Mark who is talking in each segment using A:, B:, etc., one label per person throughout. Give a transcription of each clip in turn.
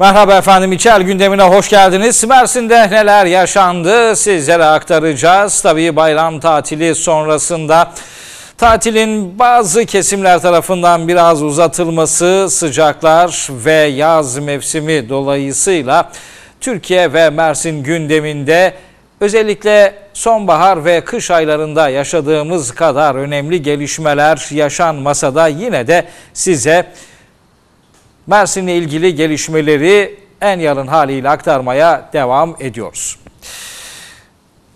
A: Merhaba efendim İçer gündemine hoş geldiniz. Mersin'de neler yaşandı sizlere aktaracağız. Tabii bayram tatili sonrasında tatilin bazı kesimler tarafından biraz uzatılması, sıcaklar ve yaz mevsimi dolayısıyla Türkiye ve Mersin gündeminde özellikle sonbahar ve kış aylarında yaşadığımız kadar önemli gelişmeler yaşanmasa da yine de size Mersin'le ilgili gelişmeleri en yarın haliyle aktarmaya devam ediyoruz.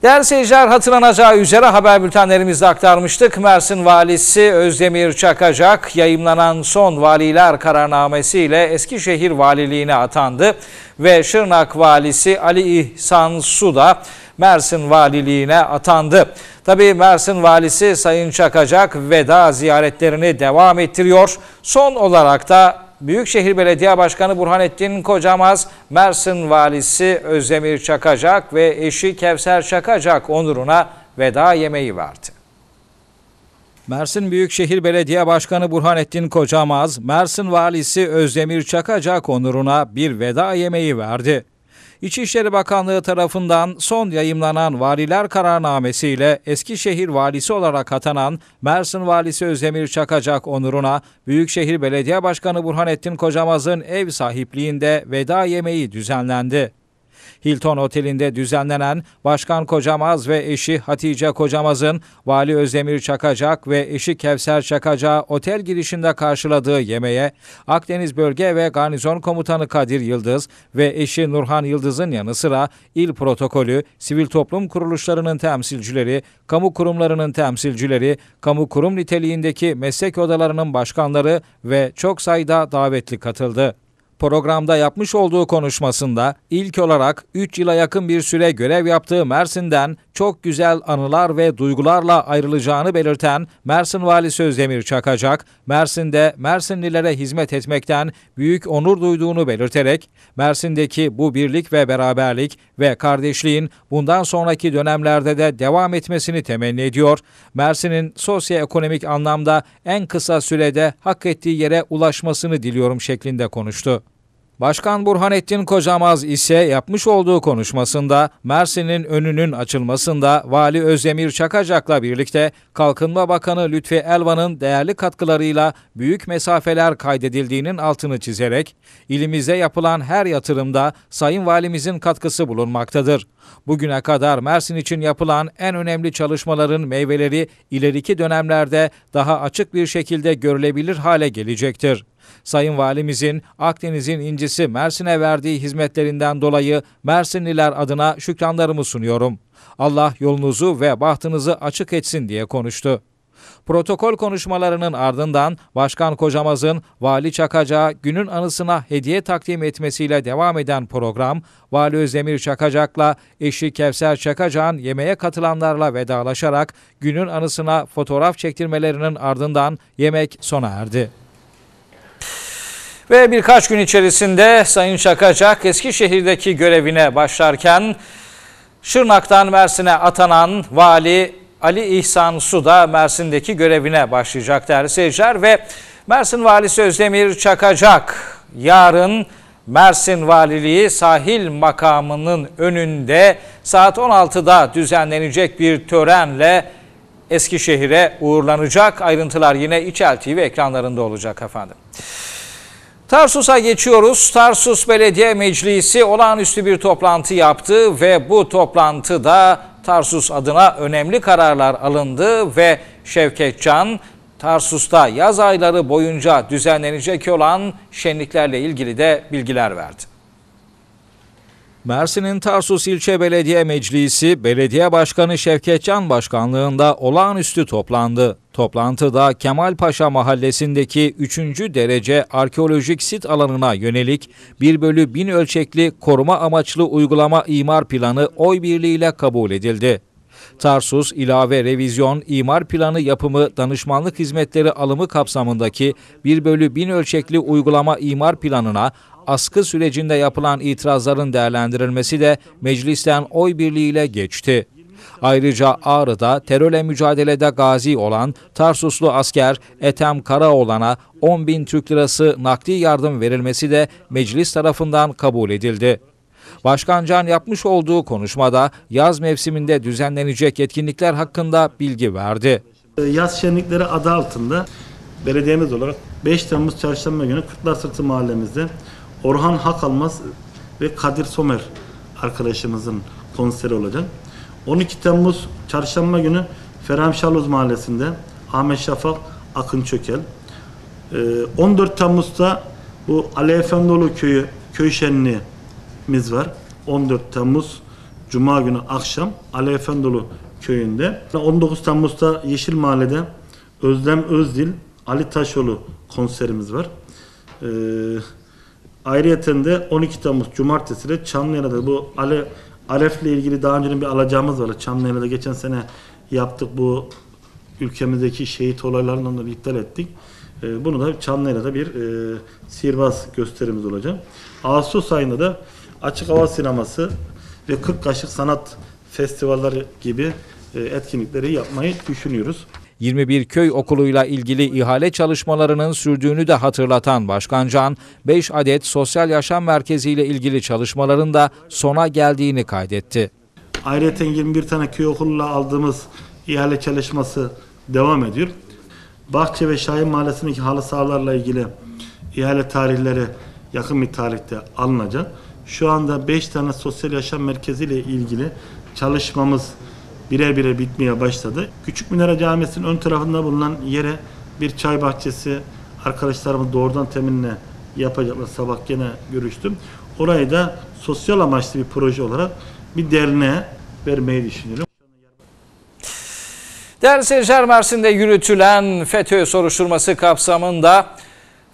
A: Değerli seyirciler hatırlanacağı üzere haber bültenlerimizde aktarmıştık. Mersin Valisi Özdemir Çakacak yayımlanan son valiler kararnamesiyle Eskişehir Valiliğine atandı ve Şırnak Valisi Ali İhsan Su da Mersin Valiliğine atandı. Tabi Mersin Valisi Sayın Çakacak veda ziyaretlerini devam ettiriyor. Son olarak da Büyükşehir Belediye Başkanı Burhanettin Kocamaz, Mersin Valisi Özdemir Çakacak ve eşi Kevser Çakacak onuruna veda yemeği verdi. Mersin Büyükşehir Belediye Başkanı Burhanettin Kocamaz, Mersin Valisi Özdemir Çakacak onuruna bir veda yemeği verdi. İçişleri Bakanlığı tarafından son yayımlanan valiler kararnamesiyle Eskişehir valisi olarak atanan Mersin valisi Özdemir Çakacak onuruna Büyükşehir Belediye Başkanı Burhanettin Kocamaz'ın ev sahipliğinde veda yemeği düzenlendi. Hilton Oteli'nde düzenlenen Başkan Kocamaz ve eşi Hatice Kocamaz'ın Vali Özdemir Çakacak ve eşi Kevser Çakacak otel girişinde karşıladığı yemeğe Akdeniz Bölge ve Garnizon Komutanı Kadir Yıldız ve eşi Nurhan Yıldız'ın yanı sıra il protokolü, sivil toplum kuruluşlarının temsilcileri, kamu kurumlarının temsilcileri, kamu kurum niteliğindeki meslek odalarının başkanları ve çok sayıda davetli katıldı programda yapmış olduğu konuşmasında ilk olarak 3 yıla yakın bir süre görev yaptığı Mersin'den çok güzel anılar ve duygularla ayrılacağını belirten Mersin Valisi Özdemir Çakacak, Mersin'de Mersinlilere hizmet etmekten büyük onur duyduğunu belirterek, Mersin'deki bu birlik ve beraberlik ve kardeşliğin bundan sonraki dönemlerde de devam etmesini temenni ediyor. Mersin'in sosyoekonomik anlamda en kısa sürede hak ettiği yere ulaşmasını diliyorum şeklinde konuştu. Başkan Burhanettin Kocamaz ise yapmış olduğu konuşmasında Mersin'in önünün açılmasında Vali Özdemir Çakacak'la birlikte Kalkınma Bakanı Lütfi Elvan'ın değerli katkılarıyla büyük mesafeler kaydedildiğinin altını çizerek ilimize yapılan her yatırımda Sayın Valimizin katkısı bulunmaktadır. Bugüne kadar Mersin için yapılan en önemli çalışmaların meyveleri ileriki dönemlerde daha açık bir şekilde görülebilir hale gelecektir. Sayın Valimizin Akdeniz'in incisi Mersin'e verdiği hizmetlerinden dolayı Mersinliler adına şükranlarımı sunuyorum. Allah yolunuzu ve bahtınızı açık etsin diye konuştu. Protokol konuşmalarının ardından Başkan Kocamaz'ın Vali Çakacak'a günün anısına hediye takdim etmesiyle devam eden program, Vali Özdemir Çakacak'la eşi Kevser Çakacak'ın yemeğe katılanlarla vedalaşarak günün anısına fotoğraf çektirmelerinin ardından yemek sona erdi. Ve birkaç gün içerisinde Sayın Çakacak, Eskişehir'deki görevine başlarken Şırnak'tan Mersin'e atanan vali Ali İhsan Su da Mersin'deki görevine başlayacak değerli seyirciler ve Mersin Valisi Özdemir Çakacak yarın Mersin Valiliği sahil makamının önünde saat 16'da düzenlenecek bir törenle Eskişehir'e uğurlanacak. Ayrıntılar yine İçel TV ekranlarında olacak efendim. Tarsus'a geçiyoruz. Tarsus Belediye Meclisi olağanüstü bir toplantı yaptı ve bu toplantıda Tarsus adına önemli kararlar alındı ve Şevket Can Tarsus'ta yaz ayları boyunca düzenlenecek olan şenliklerle ilgili de bilgiler verdi. Mersin'in Tarsus İlçe Belediye Meclisi, Belediye Başkanı Şevket Can Başkanlığında olağanüstü toplandı. Toplantıda Kemalpaşa Mahallesi'ndeki 3. derece arkeolojik sit alanına yönelik 1 bölü 1000 ölçekli koruma amaçlı uygulama imar planı oy birliğiyle kabul edildi. Tarsus ilave revizyon imar planı yapımı danışmanlık hizmetleri alımı kapsamındaki 1 bölü 1000 ölçekli uygulama imar planına askı sürecinde yapılan itirazların değerlendirilmesi de meclisten oy birliğiyle geçti. Ayrıca Ağrı'da terörle mücadelede gazi olan Tarsuslu asker Etem Karaoğlan'a 10 bin Türk lirası nakdi yardım verilmesi de meclis tarafından kabul edildi. Başkan Can yapmış olduğu konuşmada yaz mevsiminde düzenlenecek etkinlikler hakkında bilgi verdi. Yaz şenlikleri adı altında
B: belediyemiz olarak 5 Temmuz çarşamba günü Kırklar Sırtı mahallemizde Orhan Hakalmaz ve Kadir Somer arkadaşımızın konseri olacak. 12 Temmuz çarşamba günü Ferham Şarloz Mahallesi'nde Ahmet Şafak Akın Çökel. 14 ee, Temmuz'da bu Ali Efendioğlu Köyü köy şenliğimiz var. 14 Temmuz Cuma günü akşam Ali Efendioğlu Köyü'nde. 19 Temmuz'da Yeşil Mahalle'de Özlem Özdil, Ali Taşoğlu konserimiz var. Ee, Ayrıyetinde 12 Temmuz Cumartesi de Çamlıca'da bu Ale, Alef'le ilgili daha önce bir alacağımız var. Çamlıca'da geçen sene yaptık bu ülkemizdeki şehit olaylarından da iptal ettik. E, bunu da Çamlıca'da bir e, sihirbaz gösterimiz olacak. Ağustos ayında da Açık Hava Sineması ve 40 Kaşık Sanat Festivalleri
A: gibi e, etkinlikleri yapmayı düşünüyoruz. 21 köy okuluyla ilgili ihale çalışmalarının sürdüğünü de hatırlatan Başkan Can, 5 adet sosyal yaşam merkeziyle ilgili çalışmaların da sona geldiğini kaydetti. Ayrıca 21 tane
B: köy okuluyla aldığımız ihale çalışması devam ediyor. Bahçe ve Şahin Mahallesi'ndeki halı sahalarla ilgili ihale tarihleri yakın bir tarihte alınacak. Şu anda 5 tane sosyal yaşam merkeziyle ilgili çalışmamız birer birer bitmeye başladı. Küçük Minare Camisi'nin ön tarafında bulunan yere bir çay bahçesi arkadaşlarımız doğrudan teminle yapacaklar. Sabah gene görüştüm. Orayı da sosyal amaçlı bir proje olarak bir derneğe vermeyi düşünüyorum.
A: Değerli seyirciler Mersin'de yürütülen FETÖ soruşturması kapsamında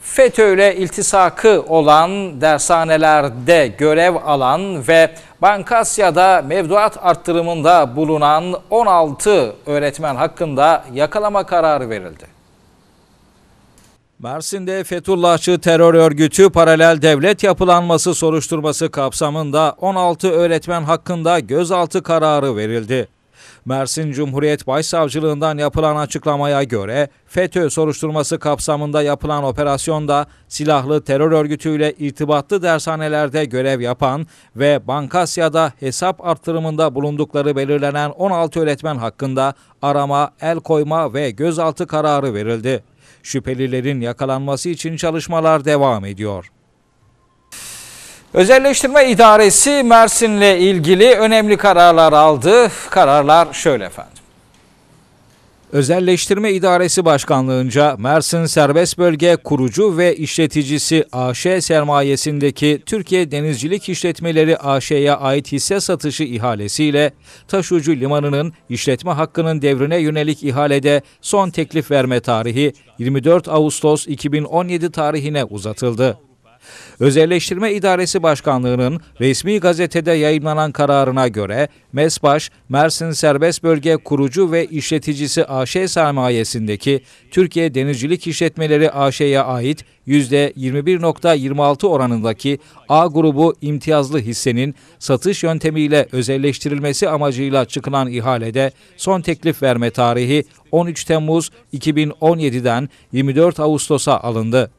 A: FETÖ ile iltisakı olan dershanelerde görev alan ve Bankasya'da mevduat arttırımında bulunan 16 öğretmen hakkında yakalama kararı verildi. Mersin'de Fethullahçı terör örgütü paralel devlet yapılanması soruşturması kapsamında 16 öğretmen hakkında gözaltı kararı verildi. Mersin Cumhuriyet Başsavcılığından yapılan açıklamaya göre FETÖ soruşturması kapsamında yapılan operasyonda silahlı terör örgütüyle irtibatlı dershanelerde görev yapan ve Bankasya'da hesap arttırımında bulundukları belirlenen 16 öğretmen hakkında arama, el koyma ve gözaltı kararı verildi. Şüphelilerin yakalanması için çalışmalar devam ediyor. Özelleştirme İdaresi Mersin'le ilgili önemli kararlar aldı. Kararlar şöyle efendim. Özelleştirme İdaresi Başkanlığınca Mersin Serbest Bölge kurucu ve işleticisi AŞ sermayesindeki Türkiye Denizcilik İşletmeleri AŞ'ye ait hisse satışı ihalesiyle Taşucu Limanı'nın işletme hakkının devrine yönelik ihalede son teklif verme tarihi 24 Ağustos 2017 tarihine uzatıldı. Özelleştirme İdaresi Başkanlığı'nın resmi gazetede yayınlanan kararına göre MESBAŞ, Mersin Serbest Bölge Kurucu ve İşleticisi AŞ sermayesindeki Türkiye Denizcilik İşletmeleri AŞ'ye ait %21.26 oranındaki A grubu imtiyazlı hissenin satış yöntemiyle özelleştirilmesi amacıyla çıkılan ihalede son teklif verme tarihi 13 Temmuz 2017'den 24 Ağustos'a alındı.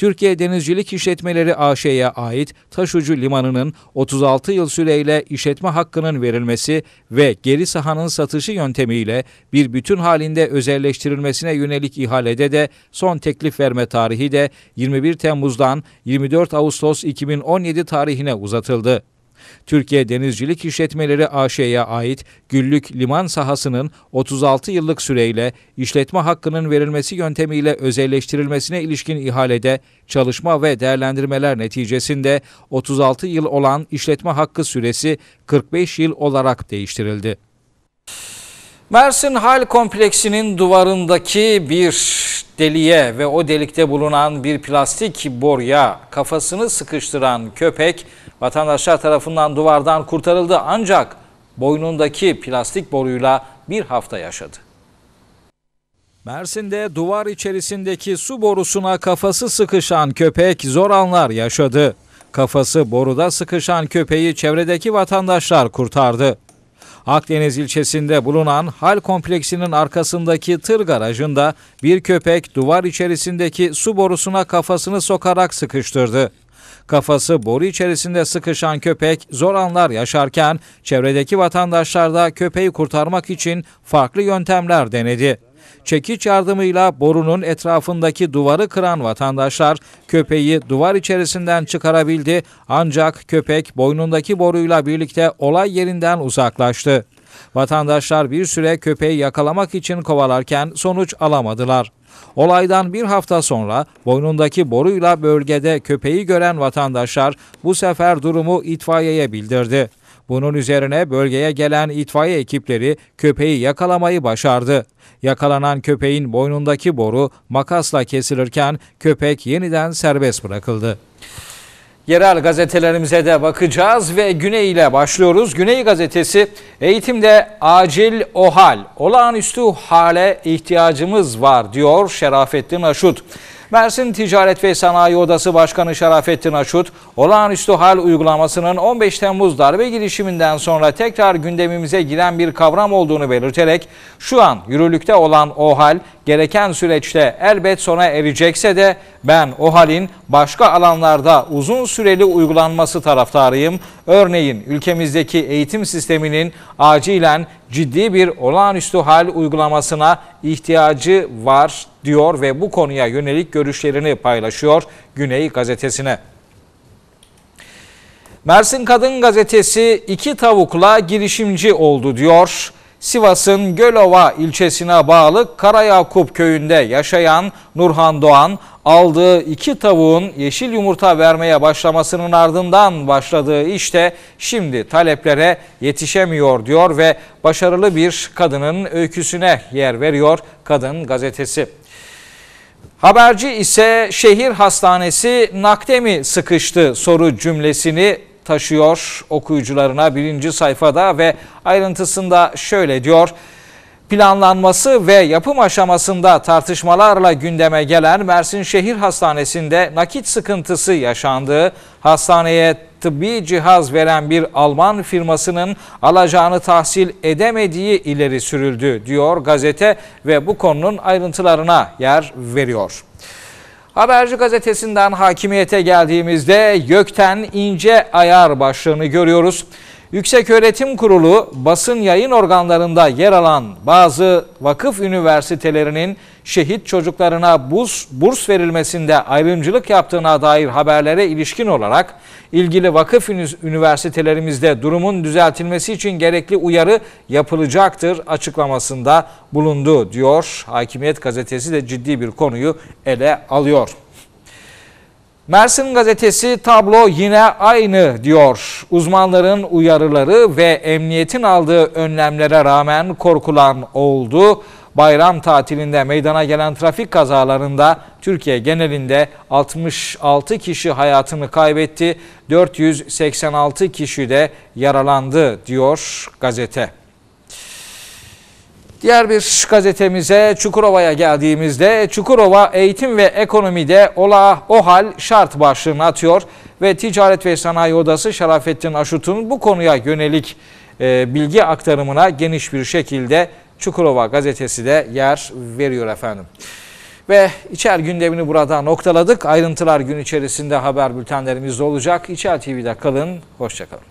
A: Türkiye Denizcilik İşletmeleri AŞ'ye ait Taşucu Limanı'nın 36 yıl süreyle işletme hakkının verilmesi ve geri sahanın satışı yöntemiyle bir bütün halinde özelleştirilmesine yönelik ihalede de son teklif verme tarihi de 21 Temmuz'dan 24 Ağustos 2017 tarihine uzatıldı. Türkiye Denizcilik İşletmeleri AŞ'ye ait Güllük Liman sahasının 36 yıllık süreyle işletme hakkının verilmesi yöntemiyle özelleştirilmesine ilişkin ihalede çalışma ve değerlendirmeler neticesinde 36 yıl olan işletme hakkı süresi 45 yıl olarak değiştirildi. Mersin Hal Kompleksinin duvarındaki bir deliğe ve o delikte bulunan bir plastik boruya kafasını sıkıştıran köpek vatandaşlar tarafından duvardan kurtarıldı ancak boynundaki plastik boruyla bir hafta yaşadı. Mersin'de duvar içerisindeki su borusuna kafası sıkışan köpek zor anlar yaşadı. Kafası boruda sıkışan köpeği çevredeki vatandaşlar kurtardı. Akdeniz ilçesinde bulunan Hal Kompleksinin arkasındaki tır garajında bir köpek duvar içerisindeki su borusuna kafasını sokarak sıkıştırdı. Kafası boru içerisinde sıkışan köpek zor anlar yaşarken çevredeki vatandaşlar da köpeği kurtarmak için farklı yöntemler denedi. Çekiç yardımıyla borunun etrafındaki duvarı kıran vatandaşlar köpeği duvar içerisinden çıkarabildi ancak köpek boynundaki boruyla birlikte olay yerinden uzaklaştı. Vatandaşlar bir süre köpeği yakalamak için kovalarken sonuç alamadılar. Olaydan bir hafta sonra boynundaki boruyla bölgede köpeği gören vatandaşlar bu sefer durumu itfaiyeye bildirdi. Bunun üzerine bölgeye gelen itfaiye ekipleri köpeği yakalamayı başardı. Yakalanan köpeğin boynundaki boru makasla kesilirken köpek yeniden serbest bırakıldı. Yerel gazetelerimize de bakacağız ve Güney ile başlıyoruz. Güney gazetesi eğitimde acil OHAL, olağanüstü hale ihtiyacımız var diyor Şerafettin Aşut. Mersin Ticaret ve Sanayi Odası Başkanı Şerafettin Açut, olağanüstü hal uygulamasının 15 Temmuz darbe girişiminden sonra tekrar gündemimize giren bir kavram olduğunu belirterek, şu an yürürlükte olan o hal gereken süreçte elbet sona erecekse de ben o halin başka alanlarda uzun süreli uygulanması taraftarıyım. Örneğin ülkemizdeki eğitim sisteminin acilen ciddi bir olağanüstü hal uygulamasına ihtiyacı var diyor ve bu konuya yönelik görüşlerini paylaşıyor Güney gazetesine. Mersin Kadın Gazetesi iki tavukla girişimci oldu diyor. Sivas'ın Gölova ilçesine bağlı Karayakup köyünde yaşayan Nurhan Doğan aldığı iki tavuğun yeşil yumurta vermeye başlamasının ardından başladığı işte şimdi taleplere yetişemiyor diyor ve başarılı bir kadının öyküsüne yer veriyor Kadın Gazetesi. Haberci ise şehir hastanesi nakde mi sıkıştı soru cümlesini taşıyor okuyucularına birinci sayfada ve ayrıntısında şöyle diyor. Planlanması ve yapım aşamasında tartışmalarla gündeme gelen Mersin Şehir Hastanesi'nde nakit sıkıntısı yaşandığı, hastaneye tıbbi cihaz veren bir Alman firmasının alacağını tahsil edemediği ileri sürüldü diyor gazete ve bu konunun ayrıntılarına yer veriyor. Haberci gazetesinden hakimiyete geldiğimizde gökten ince ayar başlığını görüyoruz. Yükseköğretim Kurulu basın yayın organlarında yer alan bazı vakıf üniversitelerinin şehit çocuklarına burs, burs verilmesinde ayrımcılık yaptığına dair haberlere ilişkin olarak ilgili vakıf üniversitelerimizde durumun düzeltilmesi için gerekli uyarı yapılacaktır açıklamasında bulundu diyor. Hakimiyet gazetesi de ciddi bir konuyu ele alıyor. Mersin gazetesi tablo yine aynı diyor. Uzmanların uyarıları ve emniyetin aldığı önlemlere rağmen korkulan oldu. Bayram tatilinde meydana gelen trafik kazalarında Türkiye genelinde 66 kişi hayatını kaybetti, 486 kişi de yaralandı diyor gazete. Diğer bir gazetemize Çukurova'ya geldiğimizde Çukurova eğitim ve ekonomide ola o hal şart başlığını atıyor ve Ticaret ve Sanayi Odası Şerafettin Aşut'un bu konuya yönelik e, bilgi aktarımına geniş bir şekilde Çukurova gazetesi de yer veriyor efendim. Ve içer gündemini burada noktaladık. Ayrıntılar gün içerisinde haber bültenlerimizde olacak. İçer TV'de kalın, hoşçakalın.